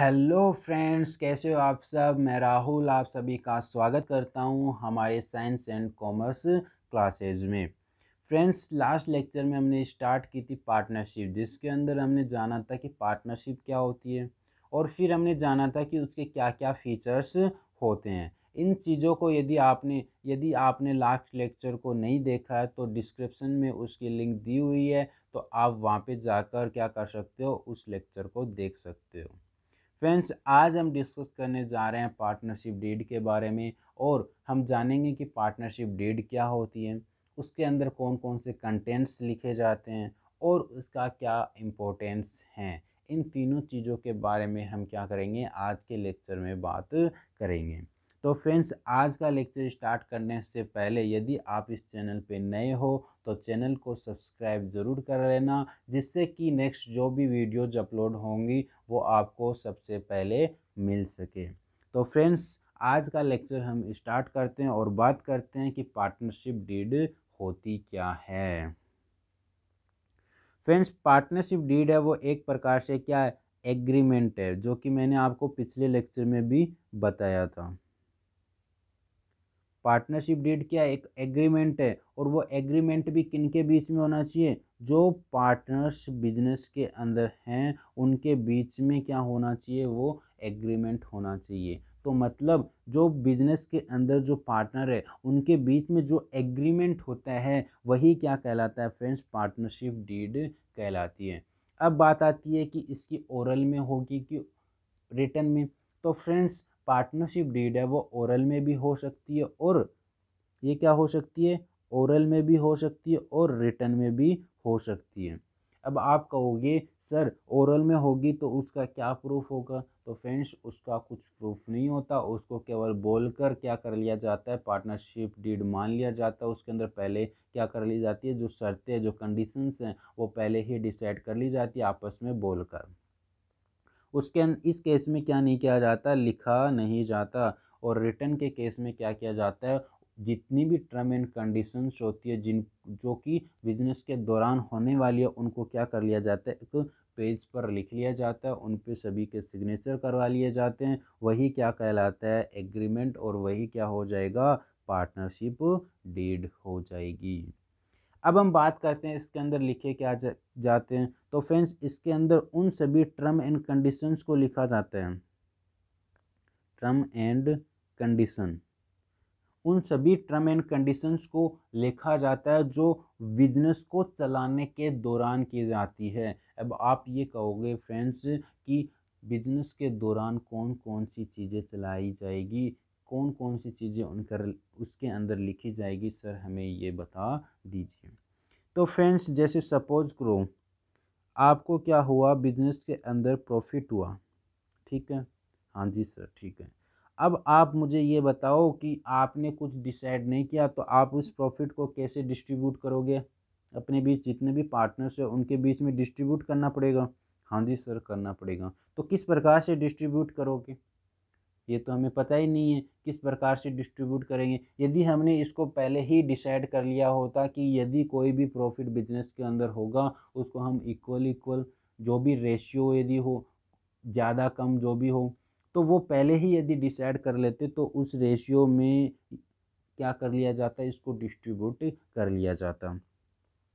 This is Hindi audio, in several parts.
हेलो फ्रेंड्स कैसे हो आप सब मैं राहुल आप सभी का स्वागत करता हूं हमारे साइंस एंड कॉमर्स क्लासेज में फ्रेंड्स लास्ट लेक्चर में हमने स्टार्ट की थी पार्टनरशिप जिसके अंदर हमने जाना था कि पार्टनरशिप क्या होती है और फिर हमने जाना था कि उसके क्या क्या फीचर्स होते हैं इन चीज़ों को यदि आपने यदि आपने लास्ट लेक्चर को नहीं देखा है तो डिस्क्रिप्शन में उसकी लिंक दी हुई है तो आप वहाँ पे जाकर क्या कर सकते हो उस लेक्चर को देख सकते हो फ्रेंड्स आज हम डिस्कस करने जा रहे हैं पार्टनरशिप डीड के बारे में और हम जानेंगे कि पार्टनरशिप डीड क्या होती है उसके अंदर कौन कौन से कंटेंट्स लिखे जाते हैं और उसका क्या इम्पोर्टेंस हैं इन तीनों चीज़ों के बारे में हम क्या करेंगे आज के लेक्चर में बात करेंगे तो फ्रेंड्स आज का लेक्चर स्टार्ट करने से पहले यदि आप इस चैनल पे नए हो तो चैनल को सब्सक्राइब ज़रूर कर लेना जिससे कि नेक्स्ट जो भी वीडियोज अपलोड होंगी वो आपको सबसे पहले मिल सके तो फ्रेंड्स आज का लेक्चर हम स्टार्ट करते हैं और बात करते हैं कि पार्टनरशिप डीड होती क्या है फ्रेंड्स पार्टनरशिप डीड है वो एक प्रकार से क्या है एग्रीमेंट है जो कि मैंने आपको पिछले लेक्चर में भी बताया था पार्टनरशिप डीड क्या एक एग्रीमेंट है और वो एग्रीमेंट भी किन के बीच में होना चाहिए जो पार्टनर्स बिजनेस के अंदर हैं उनके बीच में क्या होना चाहिए वो एग्रीमेंट होना चाहिए तो मतलब जो बिजनेस के अंदर जो पार्टनर है उनके बीच में जो एग्रीमेंट होता है वही क्या कहलाता है फ्रेंड्स पार्टनरशिप डीड कहलाती है अब बात आती है कि इसकी ओरल में होगी कि रिटर्न में तो फ्रेंड्स पार्टनरशिप डीड है वो ओरल में भी हो सकती है और ये क्या हो सकती है ओरल में भी हो सकती है और रिटर्न में भी हो सकती है अब आप कहोगे सर ओरल में होगी तो उसका क्या प्रूफ होगा तो फ्रेंड्स उसका कुछ प्रूफ नहीं होता उसको केवल बोलकर क्या कर लिया जाता है पार्टनरशिप डीड मान लिया जाता है उसके अंदर पहले क्या कर ली जाती है जो शर्तें जो कंडीशंस हैं वो पहले ही डिसाइड कर ली जाती है आपस में बोलकर उसके इस केस में क्या नहीं किया जाता लिखा नहीं जाता और रिटर्न के केस में क्या किया जाता है जितनी भी टर्म एंड कंडीशंस होती है जिन जो कि बिजनेस के दौरान होने वाली है उनको क्या कर लिया जाता है एक पेज पर लिख लिया जाता है उन पर सभी के सिग्नेचर करवा लिए जाते हैं वही क्या कहलाता है एग्रीमेंट और वही क्या हो जाएगा पार्टनरशिप डीड हो जाएगी अब हम बात करते हैं इसके अंदर लिखे क्या जा, जाते हैं तो फ्रेंड्स इसके अंदर उन सभी टर्म एंड कंडीशंस को लिखा जाता है टर्म एंड कंडीशन उन सभी टर्म एंड कंडीशंस को लिखा जाता है जो बिजनेस को चलाने के दौरान की जाती है अब आप ये कहोगे फ्रेंड्स कि बिजनेस के दौरान कौन कौन सी चीज़ें चलाई जाएगी कौन कौन सी चीज़ें उनकर उसके अंदर लिखी जाएगी सर हमें ये बता दीजिए तो फ्रेंड्स जैसे सपोज करो आपको क्या हुआ बिजनेस के अंदर प्रॉफिट हुआ ठीक है हाँ जी सर ठीक है अब आप मुझे ये बताओ कि आपने कुछ डिसाइड नहीं किया तो आप उस प्रॉफिट को कैसे डिस्ट्रीब्यूट करोगे अपने बीच जितने भी पार्टनर्स हैं उनके बीच में डिस्ट्रीब्यूट करना पड़ेगा हाँ जी सर करना पड़ेगा तो किस प्रकार से डिस्ट्रीब्यूट करोगे ये तो हमें पता ही नहीं है किस प्रकार से डिस्ट्रीब्यूट करेंगे यदि हमने इसको पहले ही डिसाइड कर लिया होता कि यदि कोई भी प्रॉफिट बिजनेस के अंदर होगा उसको हम इक्वल इक्वल जो भी रेशियो यदि हो ज़्यादा कम जो भी हो तो वो पहले ही यदि डिसाइड कर लेते तो उस रेशियो में क्या कर लिया जाता इसको डिस्ट्रीब्यूट कर लिया जाता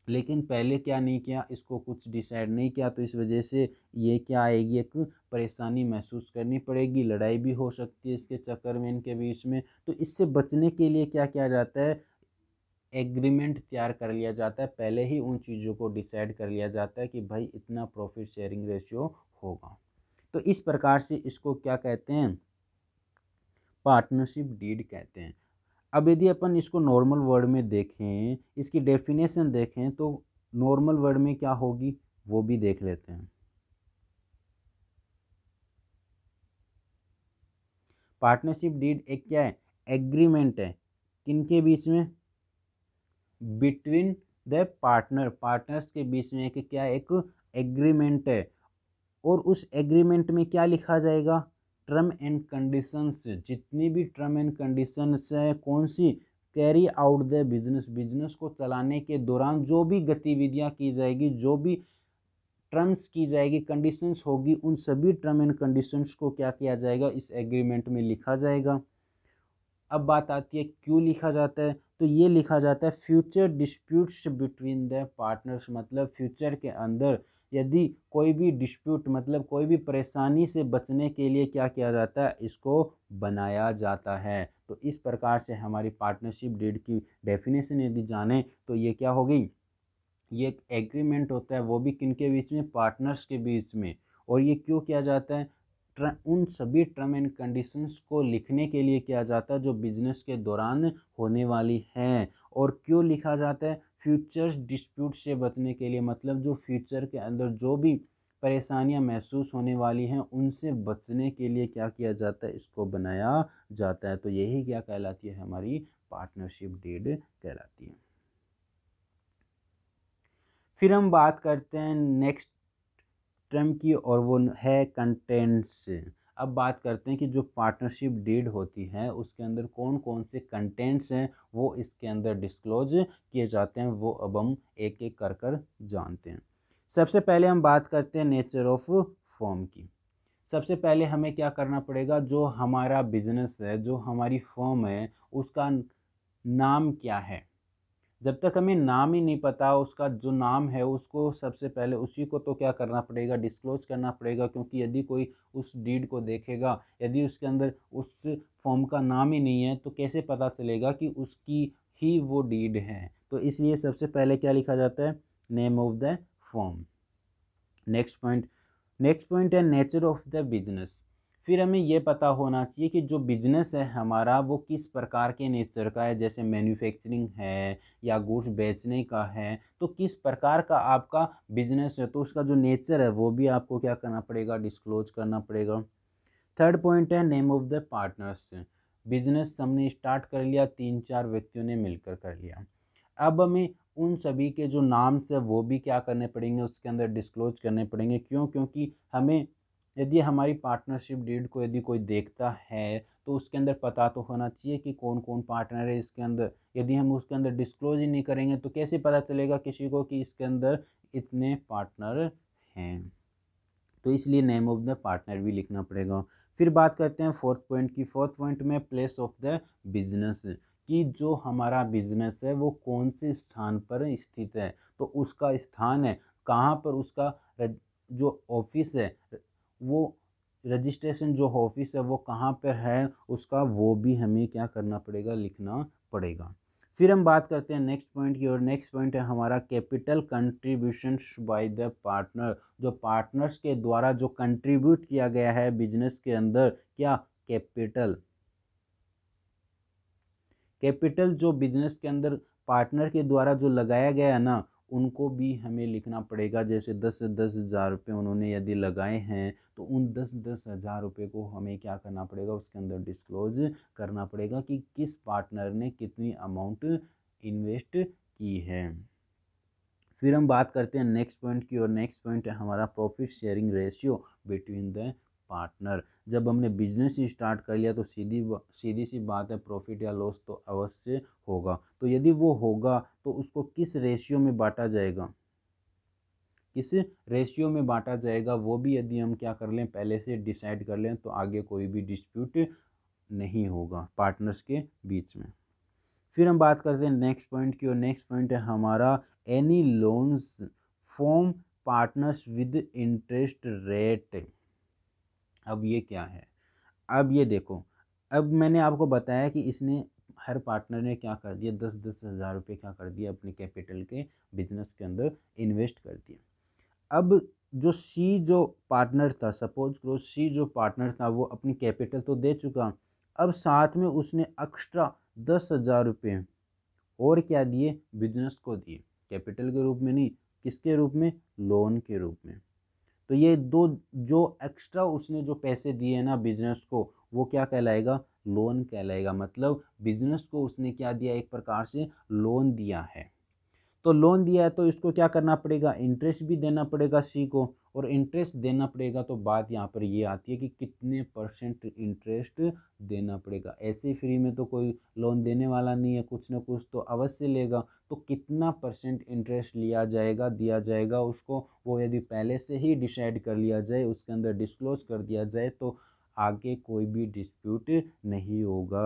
लेकिन पहले क्या नहीं किया इसको कुछ डिसाइड नहीं किया तो इस वजह से ये क्या आएगी एक परेशानी महसूस करनी पड़ेगी लड़ाई भी हो सकती है इसके चक्कर में इनके बीच में तो इससे बचने के लिए क्या किया जाता है एग्रीमेंट तैयार कर लिया जाता है पहले ही उन चीज़ों को डिसाइड कर लिया जाता है कि भाई इतना प्रॉफिट शेयरिंग रेशियो होगा तो इस प्रकार से इसको क्या कहते हैं पार्टनरशिप डीड कहते हैं अब यदि अपन इसको नॉर्मल वर्ड में देखें इसकी डेफिनेशन देखें तो नॉर्मल वर्ड में क्या होगी वो भी देख लेते हैं पार्टनरशिप डीड एक क्या है एग्रीमेंट है किनके बीच में बिटवीन द पार्टनर पार्टनर्स के बीच में एक क्या एक एग्रीमेंट है और उस एग्रीमेंट में क्या लिखा जाएगा टर्म एंड कंडीशंस जितनी भी टर्म एंड कंडीशंस है कौन सी carry out the business business को चलाने के दौरान जो भी गतिविधियाँ की जाएगी जो भी टर्म्स की जाएगी कंडीशंस होगी उन सभी टर्म एंड कंडीशंस को क्या किया जाएगा इस एग्रीमेंट में लिखा जाएगा अब बात आती है क्यों लिखा जाता है तो ये लिखा जाता है future disputes between the partners मतलब फ्यूचर के अंदर यदि कोई भी डिस्प्यूट मतलब कोई भी परेशानी से बचने के लिए क्या किया जाता है इसको बनाया जाता है तो इस प्रकार से हमारी पार्टनरशिप डीड की डेफिनेशन यदि जाने तो ये क्या हो गई ये एक एग्रीमेंट होता है वो भी किन के बीच में पार्टनर्स के बीच में और ये क्यों किया जाता है उन सभी टर्म एंड कंडीशंस को लिखने के लिए किया जाता है जो बिजनेस के दौरान होने वाली हैं और क्यों लिखा जाता है फ्यूचर डिस्प्यूट से बचने के लिए मतलब जो फ्यूचर के अंदर जो भी परेशानियां महसूस होने वाली हैं उनसे बचने के लिए क्या किया जाता है इसको बनाया जाता है तो यही क्या कहलाती है हमारी पार्टनरशिप डेड कहलाती है फिर हम बात करते हैं नेक्स्ट टर्म की और वो है कंटेंट्स अब बात करते हैं कि जो पार्टनरशिप डीड होती है उसके अंदर कौन कौन से कंटेंट्स हैं वो इसके अंदर डिस्क्लोज किए जाते हैं वो अब हम एक एक कर कर जानते हैं सबसे पहले हम बात करते हैं नेचर ऑफ फॉर्म की सबसे पहले हमें क्या करना पड़ेगा जो हमारा बिजनेस है जो हमारी फॉर्म है उसका नाम क्या है जब तक हमें नाम ही नहीं पता उसका जो नाम है उसको सबसे पहले उसी को तो क्या करना पड़ेगा डिस्क्लोज करना पड़ेगा क्योंकि यदि कोई उस डीड को देखेगा यदि उसके अंदर उस फॉर्म का नाम ही नहीं है तो कैसे पता चलेगा कि उसकी ही वो डीड है तो इसलिए सबसे पहले क्या लिखा जाता है name of the form next point next point है नेचर ऑफ द बिजनेस फिर हमें ये पता होना चाहिए कि जो बिजनेस है हमारा वो किस प्रकार के नेचर का है जैसे मैन्युफैक्चरिंग है या गुड्स बेचने का है तो किस प्रकार का आपका बिजनेस है तो उसका जो नेचर है वो भी आपको क्या करना पड़ेगा डिस्क्लोज करना पड़ेगा थर्ड पॉइंट है name of the partners business हमने स्टार्ट कर लिया तीन चार व्यक्तियों ने मिलकर कर लिया अब हमें उन सभी के जो नाम्स है वो भी क्या करने पड़ेंगे उसके अंदर डिस्क्लोज करने पड़ेंगे क्यों क्योंकि हमें यदि हमारी पार्टनरशिप डीड को यदि कोई देखता है तो उसके अंदर पता तो होना चाहिए कि कौन कौन पार्टनर है इसके अंदर यदि हम उसके अंदर डिस्क्लोज ही नहीं करेंगे तो कैसे पता चलेगा किसी को कि इसके अंदर इतने पार्टनर हैं तो इसलिए नेम ऑफ द पार्टनर भी लिखना पड़ेगा फिर बात करते हैं फोर्थ पॉइंट की फोर्थ पॉइंट में प्लेस ऑफ द बिजनेस कि जो हमारा बिजनेस है वो कौन से स्थान पर स्थित है तो उसका स्थान है कहाँ पर उसका जो ऑफिस है वो रजिस्ट्रेशन जो ऑफिस है वो कहाँ पर है उसका वो भी हमें क्या करना पड़ेगा लिखना पड़ेगा फिर हम बात करते हैं नेक्स्ट पॉइंट की और नेक्स्ट पॉइंट है हमारा capital contribution by the partner जो पार्टनर्स के द्वारा जो कंट्रीब्यूट किया गया है बिजनेस के अंदर क्या कैपिटल कैपिटल जो बिजनेस के अंदर पार्टनर के द्वारा जो लगाया गया है ना उनको भी हमें लिखना पड़ेगा जैसे दस दस हज़ार रुपये उन्होंने यदि लगाए हैं तो उन दस दस हज़ार रुपये को हमें क्या करना पड़ेगा उसके अंदर डिस्क्लोज करना पड़ेगा कि किस पार्टनर ने कितनी अमाउंट इन्वेस्ट की है फिर हम बात करते हैं नेक्स्ट पॉइंट की और नेक्स्ट पॉइंट है हमारा profit sharing ratio between the partner जब हमने बिजनेस स्टार्ट कर लिया तो सीधी सीधी सी बात है प्रॉफिट या लॉस तो अवश्य होगा तो यदि वो होगा तो उसको किस रेशियो में बांटा जाएगा किस रेशियो में बांटा जाएगा वो भी यदि हम क्या कर लें पहले से डिसाइड कर लें तो आगे कोई भी डिस्प्यूट नहीं होगा पार्टनर्स के बीच में फिर हम बात करते हैं नेक्स्ट पॉइंट की और नेक्स्ट पॉइंट है हमारा any loans form partners with interest rate अब ये क्या है अब ये देखो अब मैंने आपको बताया कि इसने हर पार्टनर ने क्या कर दिया दस दस हज़ार रुपये क्या कर दिया अपने कैपिटल के बिजनेस के अंदर इन्वेस्ट कर दिया अब जो सी जो पार्टनर था सपोज करो सी जो पार्टनर था वो अपनी कैपिटल तो दे चुका अब साथ में उसने एक्स्ट्रा दस हज़ार रुपये और क्या दिए बिजनेस को दिए कैपिटल के रूप में नहीं किसके रूप में लोन के रूप में तो ये दो जो एक्स्ट्रा उसने जो पैसे दिए ना बिजनेस को वो क्या कहलाएगा लोन कहलाएगा मतलब बिजनेस को उसने क्या दिया एक प्रकार से लोन दिया है तो लोन दिया है तो इसको क्या करना पड़ेगा इंटरेस्ट भी देना पड़ेगा सी को और इंटरेस्ट देना पड़ेगा तो बात यहाँ पर ये आती है कि कितने परसेंट इंटरेस्ट देना पड़ेगा ऐसे फ्री में तो कोई लोन देने वाला नहीं है कुछ ना कुछ तो अवश्य लेगा तो कितना परसेंट इंटरेस्ट लिया जाएगा दिया जाएगा उसको वो यदि पहले से ही डिसाइड कर लिया जाए उसके अंदर डिस्क्लोज कर दिया जाए तो आगे कोई भी डिस्प्यूट नहीं होगा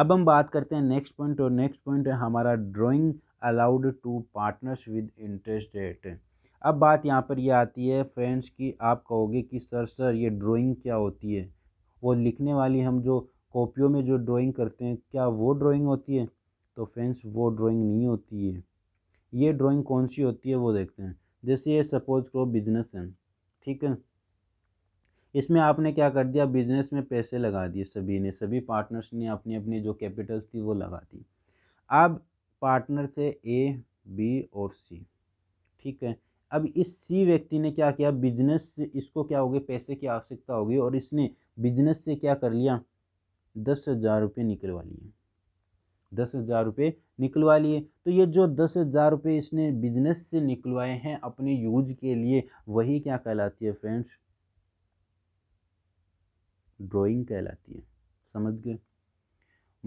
अब हम बात करते हैं नेक्स्ट पॉइंट और नेक्स्ट पॉइंट है हमारा drawing allowed to partners with interest rate अब बात यहाँ पर यह आती है फ्रेंड्स की आप कहोगे कि सर सर ये ड्राइंग क्या होती है वो लिखने वाली हम जो कॉपियों में जो ड्राइंग करते हैं क्या वो ड्राइंग होती है तो फ्रेंड्स वो ड्राइंग नहीं होती है ये ड्राइंग कौन सी होती है वो देखते हैं जैसे ये सपोज करो बिजनेस है ठीक है इसमें आपने क्या कर दिया बिजनेस में पैसे लगा दिए सभी ने सभी पार्टनर्स ने अपनी अपनी जो कैपिटल्स थी वो लगा दी अब पार्टनर थे ए बी और सी ठीक है अब इस सी व्यक्ति ने क्या किया बिजनेस से इसको क्या होगी पैसे की आवश्यकता होगी और इसने बिजनेस से क्या कर लिया दस हज़ार रुपये निकलवा लिए दस हज़ार रुपये निकलवा लिए तो ये जो दस हज़ार रुपये इसने बिजनेस से निकलवाए हैं अपने यूज के लिए वही क्या कहलाती है फ्रेंड्स ड्राइंग कहलाती है समझ गए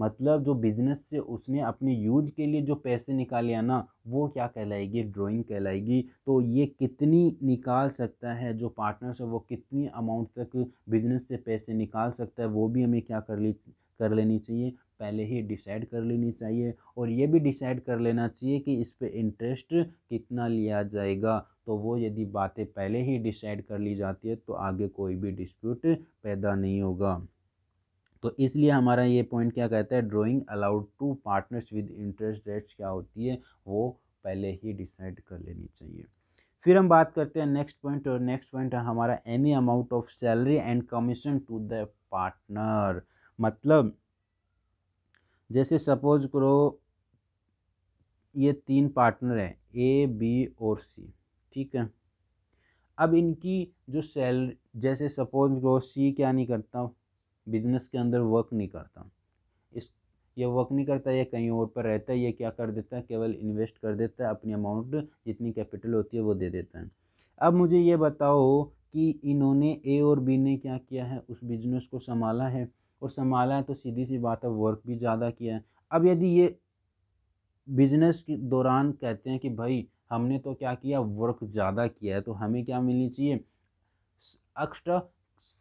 मतलब जो बिजनेस से उसने अपने यूज के लिए जो पैसे निकाले हैं ना वो क्या कहलाएगी ड्राइंग कहलाएगी तो ये कितनी निकाल सकता है जो पार्टनर्स है वो कितनी अमाउंट तक बिजनेस से पैसे निकाल सकता है वो भी हमें क्या कर ली कर लेनी चाहिए पहले ही डिसाइड कर लेनी चाहिए और ये भी डिसाइड कर लेना चाहिए कि इस पर इंटरेस्ट कितना लिया जाएगा तो वो यदि बातें पहले ही डिसाइड कर ली जाती है तो आगे कोई भी डिस्प्यूट पैदा नहीं होगा तो इसलिए हमारा ये पॉइंट क्या कहता है drawing allowed to partners with interest rates क्या होती है वो पहले ही डिसाइड कर लेनी चाहिए फिर हम बात करते हैं नेक्स्ट पॉइंट और नेक्स्ट पॉइंट हमारा any amount of salary and commission to the partner मतलब जैसे सपोज करो ये तीन पार्टनर हैं ए बी और सी ठीक है अब इनकी जो सैलरी जैसे सपोज करो सी क्या नहीं करता बिज़नेस के अंदर वर्क नहीं करता इस यह वर्क नहीं करता यह कहीं और पर रहता है यह क्या कर देता है केवल इन्वेस्ट कर देता है अपनी अमाउंट जितनी कैपिटल होती है वो दे देता है अब मुझे ये बताओ कि इन्होंने ए और बी ने क्या किया है उस बिज़नेस को संभाला है और संभाला है तो सीधी सी बात है वर्क भी ज़्यादा किया है अब यदि ये बिजनेस के दौरान कहते हैं कि भाई हमने तो क्या किया वर्क ज़्यादा किया है तो हमें क्या मिलनी चाहिए एक्स्ट्रा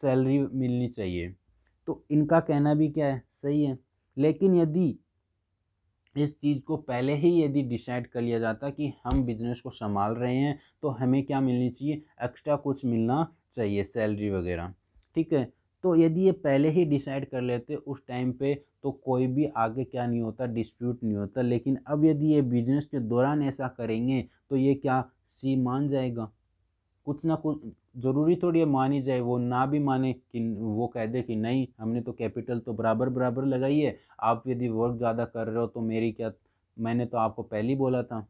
सैलरी मिलनी चाहिए तो इनका कहना भी क्या है सही है लेकिन यदि इस चीज़ को पहले ही यदि डिसाइड कर लिया जाता कि हम बिजनेस को संभाल रहे हैं तो हमें क्या मिलनी चाहिए एक्स्ट्रा कुछ मिलना चाहिए सैलरी वगैरह ठीक है तो यदि ये पहले ही डिसाइड कर लेते उस टाइम पे तो कोई भी आगे क्या नहीं होता डिस्प्यूट नहीं होता लेकिन अब यदि ये बिजनेस के दौरान ऐसा करेंगे तो ये क्या सी मान जाएगा कुछ ना कुछ ज़रूरी थोड़ी है मानी जाए वो ना भी माने कि वो कह दे कि नहीं हमने तो कैपिटल तो बराबर बराबर लगाई है आप यदि वर्क ज़्यादा कर रहे हो तो मेरी क्या मैंने तो आपको पहले ही बोला था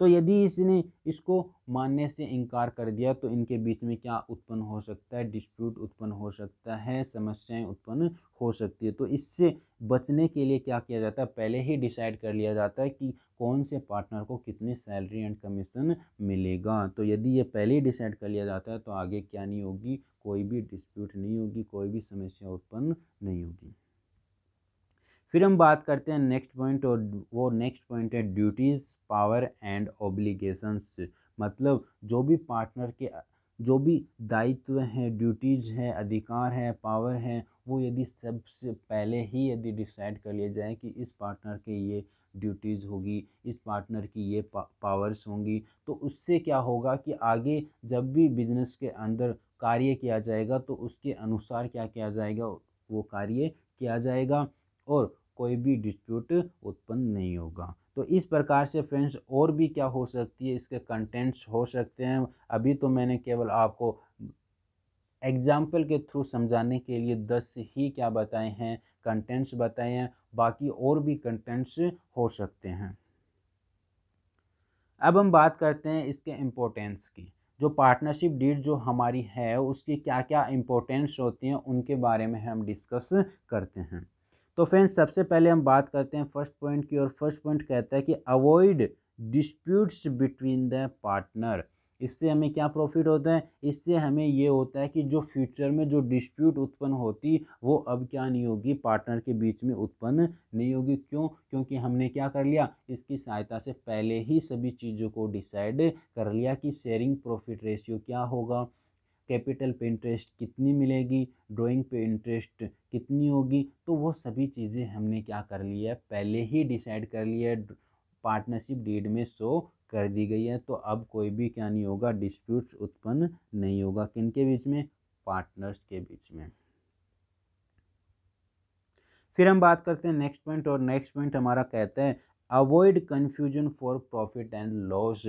तो यदि इसने इसको मानने से इनकार कर दिया तो इनके बीच में क्या उत्पन्न हो सकता है डिस्प्यूट उत्पन्न हो सकता है समस्याएं उत्पन्न हो सकती है तो इससे बचने के लिए क्या किया जाता है पहले ही डिसाइड कर लिया जाता है कि कौन से पार्टनर को कितनी सैलरी एंड कमीशन मिलेगा तो यदि ये पहले ही डिसाइड कर लिया जाता है तो आगे क्या नहीं होगी कोई भी डिस्प्यूट नहीं होगी कोई भी समस्या उत्पन्न नहीं होगी फिर हम बात करते हैं नेक्स्ट पॉइंट और वो नेक्स्ट पॉइंट है ड्यूटीज़ पावर एंड ओब्लिगेशंस मतलब जो भी पार्टनर के जो भी दायित्व हैं ड्यूटीज़ हैं अधिकार हैं पावर हैं वो यदि सबसे पहले ही यदि डिसाइड कर लिया जाए कि इस पार्टनर के ये ड्यूटीज़ होगी इस पार्टनर की ये पा, पावर्स होंगी तो उससे क्या होगा कि आगे जब भी बिजनेस के अंदर कार्य किया जाएगा तो उसके अनुसार क्या किया जाएगा वो कार्य किया जाएगा और कोई भी डिस्प्यूट उत्पन्न नहीं होगा तो इस प्रकार से फ्रेंड्स और भी क्या हो सकती है इसके कंटेंट्स हो सकते हैं अभी तो मैंने केवल आपको एग्जाम्पल के थ्रू समझाने के लिए दस ही क्या बताए हैं कंटेंट्स बताए हैं बाकी और भी कंटेंट्स हो सकते हैं अब हम बात करते हैं इसके इम्पोर्टेंस की जो पार्टनरशिप डीड जो हमारी है उसकी क्या क्या इम्पोर्टेंस होती हैं उनके बारे में हम डिस्कस करते हैं तो फ्रेंड्स सबसे पहले हम बात करते हैं फर्स्ट पॉइंट की और फर्स्ट पॉइंट कहता है कि avoid disputes between the partner इससे हमें क्या प्रॉफिट होता है इससे हमें ये होता है कि जो फ्यूचर में जो डिस्प्यूट उत्पन्न होती वो अब क्या नहीं होगी पार्टनर के बीच में उत्पन्न नहीं होगी क्यों क्योंकि हमने क्या कर लिया इसकी सहायता से पहले ही सभी चीज़ों को डिसाइड कर लिया कि शेयरिंग प्रॉफिट रेशियो क्या होगा कैपिटल पे इंटरेस्ट कितनी मिलेगी ड्राइंग पे इंटरेस्ट कितनी होगी तो वो सभी चीज़ें हमने क्या कर ली है पहले ही डिसाइड कर लिया है पार्टनरशिप डीड में सो कर दी गई है तो अब कोई भी क्या नहीं होगा डिस्प्यूट्स उत्पन्न नहीं होगा किन के बीच में पार्टनर्स के बीच में फिर हम बात करते हैं नेक्स्ट पॉइंट और नेक्स्ट पॉइंट हमारा कहता है avoid confusion for profit and loss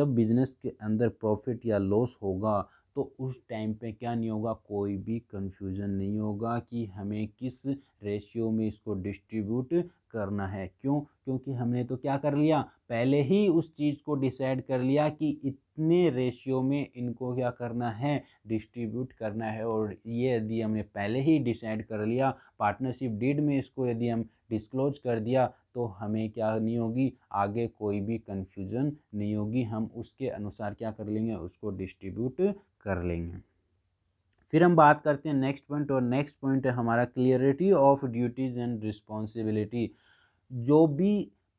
जब बिजनेस के अंदर प्रॉफिट या लॉस होगा तो उस टाइम पे क्या नहीं होगा कोई भी कन्फ्यूज़न नहीं होगा कि हमें किस रेशियो में इसको डिस्ट्रीब्यूट करना है क्यों क्योंकि हमने तो क्या कर लिया पहले ही उस चीज़ को डिसाइड कर लिया कि इतने रेशियो में इनको क्या करना है डिस्ट्रीब्यूट करना है और ये यदि हमने पहले ही डिसाइड कर लिया पार्टनरशिप डीड में इसको यदि हम डिस्क्लोज कर दिया तो हमें क्या नहीं होगी आगे कोई भी कन्फ्यूज़न नहीं होगी हम उसके अनुसार क्या कर लेंगे उसको डिस्ट्रीब्यूट कर लेंगे फिर हम बात करते हैं नेक्स्ट पॉइंट और नेक्स्ट पॉइंट है हमारा clarity of duties and responsibility जो भी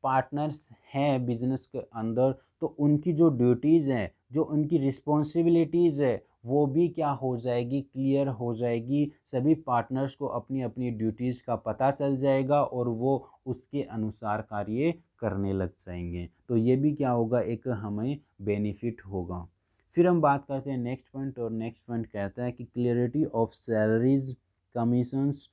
पार्टनर्स हैं बिजनेस के अंदर तो उनकी जो ड्यूटीज़ हैं जो उनकी रिस्पॉन्सिबिलिटीज़ है वो भी क्या हो जाएगी क्लियर हो जाएगी सभी पार्टनर्स को अपनी अपनी ड्यूटीज़ का पता चल जाएगा और वो उसके अनुसार कार्य करने लग जाएंगे तो ये भी क्या होगा एक हमें बेनिफिट होगा फिर हम बात करते हैं नेक्स्ट पॉइंट और नेक्स्ट पॉइंट कहता है कि क्लियरिटी ऑफ सैलरीज कमीशंस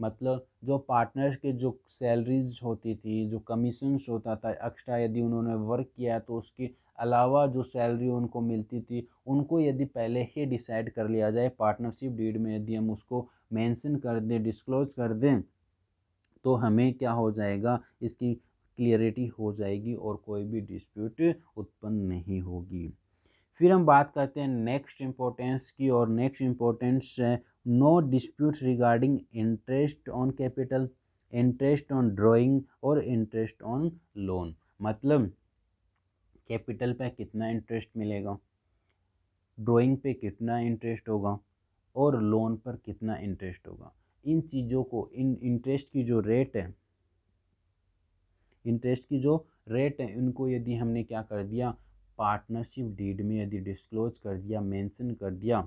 मतलब जो पार्टनर्स के जो सैलरीज होती थी जो कमीशंस होता था एक्स्ट्रा यदि उन्होंने वर्क किया तो उसके अलावा जो सैलरी उनको मिलती थी उनको यदि पहले ही डिसाइड कर लिया जाए पार्टनरशिप डीड में यदि हम उसको मेंशन कर दें डिस्क्लोज कर दें तो हमें क्या हो जाएगा इसकी क्लियरिटी हो जाएगी और कोई भी डिस्प्यूट उत्पन्न नहीं होगी फिर हम बात करते हैं नेक्स्ट इम्पोर्टेंस की और next importance no disputes regarding interest on capital interest on drawing और इंटरेस्ट ऑन लोन मतलब कैपिटल पे कितना इंटरेस्ट मिलेगा ड्राइंग पे कितना इंटरेस्ट होगा और लोन पर कितना इंटरेस्ट होगा इन चीज़ों को इन इंटरेस्ट की जो रेट है इंटरेस्ट की जो रेट है उनको यदि हमने क्या कर दिया पार्टनरशिप डीड में यदि डिस्क्लोज कर दिया मेंशन कर दिया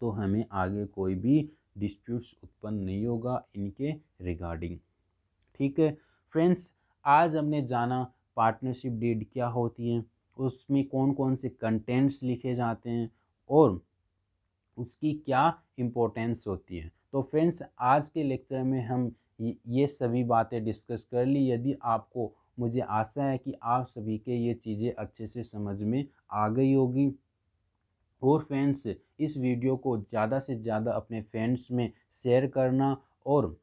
तो हमें आगे कोई भी डिस्प्यूट्स उत्पन्न नहीं होगा इनके रिगार्डिंग ठीक है फ्रेंड्स आज हमने जाना पार्टनरशिप डीड क्या होती है उसमें कौन कौन से कंटेंट्स लिखे जाते हैं और उसकी क्या इम्पोर्टेंस होती है तो फ्रेंड्स आज के लेक्चर में हम ये सभी बातें डिस्कस कर ली यदि आपको मुझे आशा है कि आप सभी के ये चीज़ें अच्छे से समझ में आ गई होगी और फ्रेंड्स इस वीडियो को ज़्यादा से ज़्यादा अपने फ्रेंड्स में शेयर करना और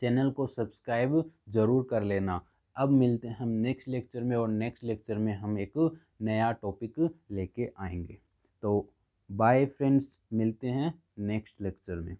चैनल को सब्सक्राइब ज़रूर कर लेना अब मिलते हैं हम नेक्स्ट लेक्चर में और नेक्स्ट लेक्चर में हम एक नया टॉपिक लेके आएंगे तो बाय फ्रेंड्स मिलते हैं नेक्स्ट लेक्चर में